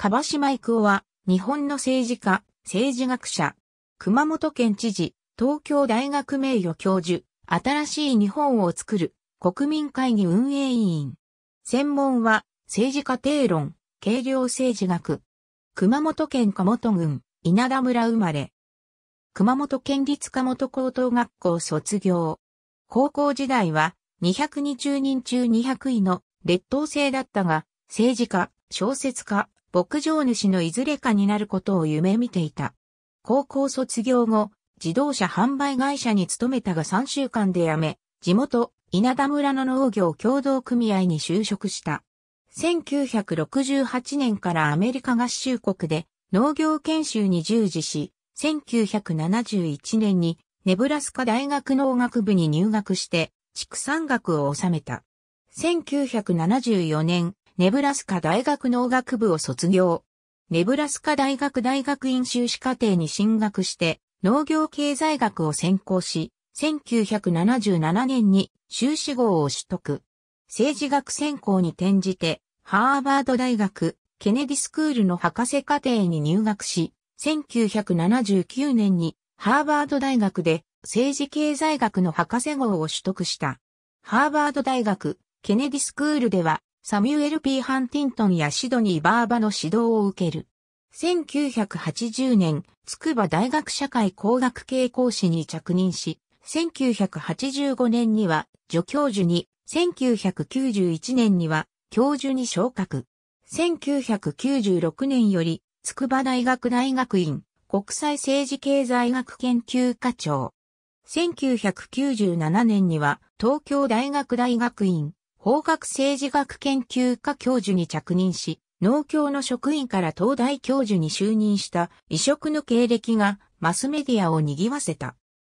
樺島郁夫は、日本の政治家、政治学者、熊本県知事、東京大学名誉教授、新しい日本を作る、国民会議運営委員。専門は、政治家定論、軽量政治学。熊本県鴨本郡、稲田村生まれ。熊本県立鴨本高等学校卒業。高校時代は、220人中200位の劣等生だったが、政治家、小説家、牧場主のいずれかになることを夢見ていた。高校卒業後、自動車販売会社に勤めたが3週間で辞め、地元、稲田村の農業協同組合に就職した。1968年からアメリカ合衆国で農業研修に従事し、1971年にネブラスカ大学農学部に入学して畜産学を収めた。1974年、ネブラスカ大学農学部を卒業。ネブラスカ大学大学院修士課程に進学して農業経済学を専攻し、1977年に修士号を取得。政治学専攻に転じて、ハーバード大学、ケネディスクールの博士課程に入学し、1979年にハーバード大学で政治経済学の博士号を取得した。ハーバード大学、ケネディスクールではサミュエル・ P・ ハンティントンやシドニー・バーバの指導を受ける。1980年、筑波大学社会工学系講師に着任し、1985年には助教授に、1991年には教授に昇格。1996年より、筑波大学大学院国際政治経済学研究課長。1997年には東京大学大学院法学政治学研究科教授に着任し、農協の職員から東大教授に就任した異色の経歴がマスメディアを賑わせた。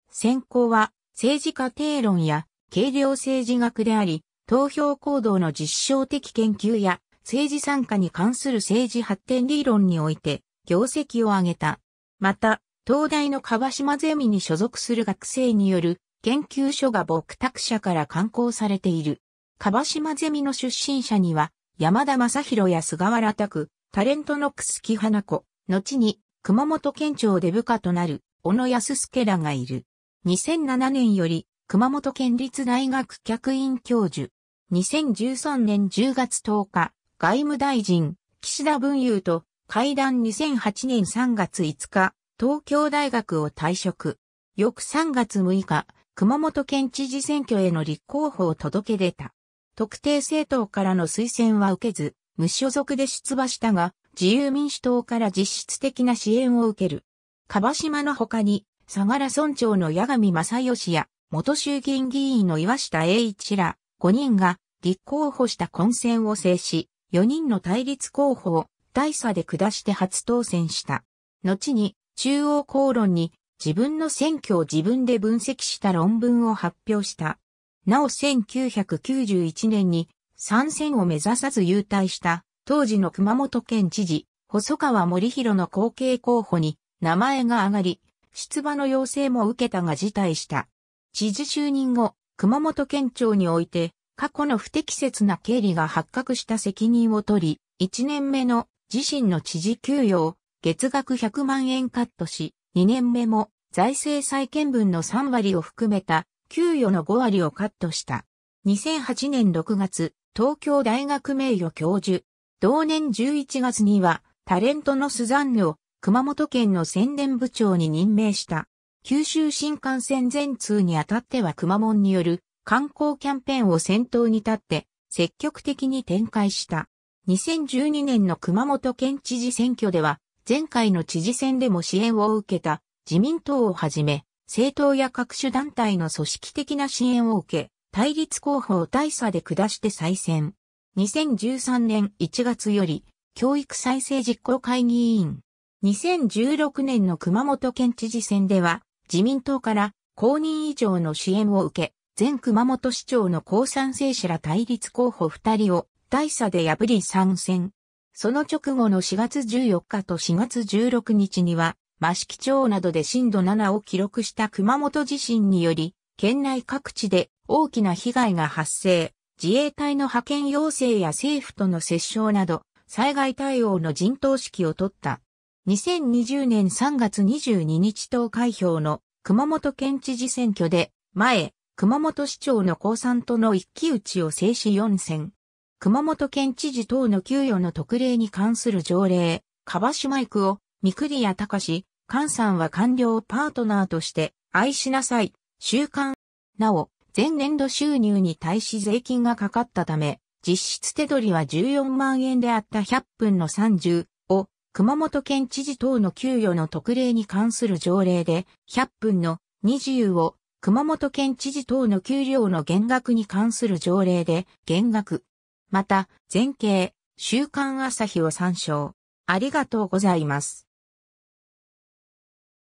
専攻は政治家定論や軽量政治学であり、投票行動の実証的研究や政治参加に関する政治発展理論において業績を上げた。また、東大の川島ゼミに所属する学生による研究所が牧拓者から刊行されている。川島ゼミの出身者には、山田正宏や菅原拓、タレントの楠木花子、後に熊本県庁で部下となる小野安介らがいる。2007年より熊本県立大学客員教授。2013年10月10日、外務大臣、岸田文雄と会談2008年3月5日、東京大学を退職。翌3月6日、熊本県知事選挙への立候補を届け出た。特定政党からの推薦は受けず、無所属で出馬したが、自由民主党から実質的な支援を受ける。樺島の他に、相良村長の八上正義や、元衆議院議員の岩下栄一ら、5人が、立候補した混戦を制し、4人の対立候補を、大差で下して初当選した。後に、中央公論に、自分の選挙を自分で分析した論文を発表した。なお1991年に参戦を目指さず優退した当時の熊本県知事、細川森弘の後継候補に名前が上がり、出馬の要請も受けたが辞退した。知事就任後、熊本県庁において過去の不適切な経理が発覚した責任を取り、1年目の自身の知事給与を月額100万円カットし、2年目も財政再建分の3割を含めた給与の5割をカットした。2008年6月、東京大学名誉教授。同年11月には、タレントのスザンヌを熊本県の宣伝部長に任命した。九州新幹線全通にあたっては熊門による観光キャンペーンを先頭に立って積極的に展開した。2012年の熊本県知事選挙では前回の知事選でも支援を受けた自民党をはじめ政党や各種団体の組織的な支援を受け、対立候補を大差で下して再選。2013年1月より、教育再生実行会議委員。2016年の熊本県知事選では、自民党から公認以上の支援を受け、前熊本市長の高賛成者ら対立候補2人を大差で破り参戦。その直後の4月14日と4月16日には、益城町などで震度7を記録した熊本地震により、県内各地で大きな被害が発生、自衛隊の派遣要請や政府との折衝など、災害対応の陣頭指揮を取った。2020年3月22日投開票の熊本県知事選挙で、前、熊本市長の高産との一騎打ちを制し4選。熊本県知事等の給与の特例に関する条例、カバシマイクを、三栗屋隆、菅さんは官僚パートナーとして、愛しなさい、週刊。なお、前年度収入に対し税金がかかったため、実質手取りは14万円であった100分の30を、熊本県知事等の給与の特例に関する条例で、100分の20を、熊本県知事等の給料の減額に関する条例で、減額。また、前景、週刊朝日を参照。ありがとうございます。